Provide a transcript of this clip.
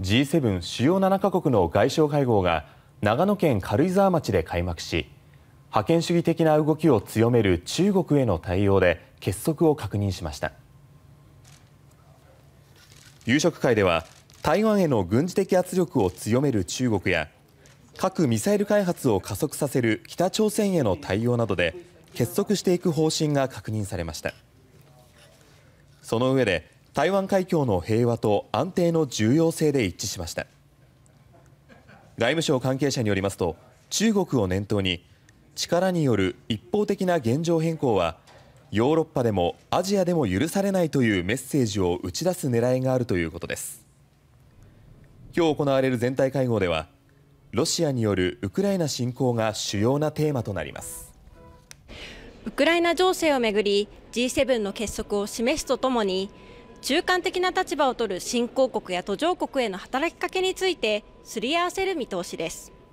G7 主要7カ国の外相会合が長野県軽井沢町で開幕し覇権主義的な動きを強める中国への対応で結束を確認しました夕食会では台湾への軍事的圧力を強める中国や核・ミサイル開発を加速させる北朝鮮への対応などで結束していく方針が確認されましたその上で台湾海峡の平和と安定の重要性で一致しました外務省関係者によりますと中国を念頭に力による一方的な現状変更はヨーロッパでもアジアでも許されないというメッセージを打ち出す狙いがあるということです今日行われる全体会合ではロシアによるウクライナ侵攻が主要なテーマとなりますウクライナ情勢をめぐり G7 の結束を示すとともに中間的な立場を取る新興国や途上国への働きかけについてすり合わせる見通しです。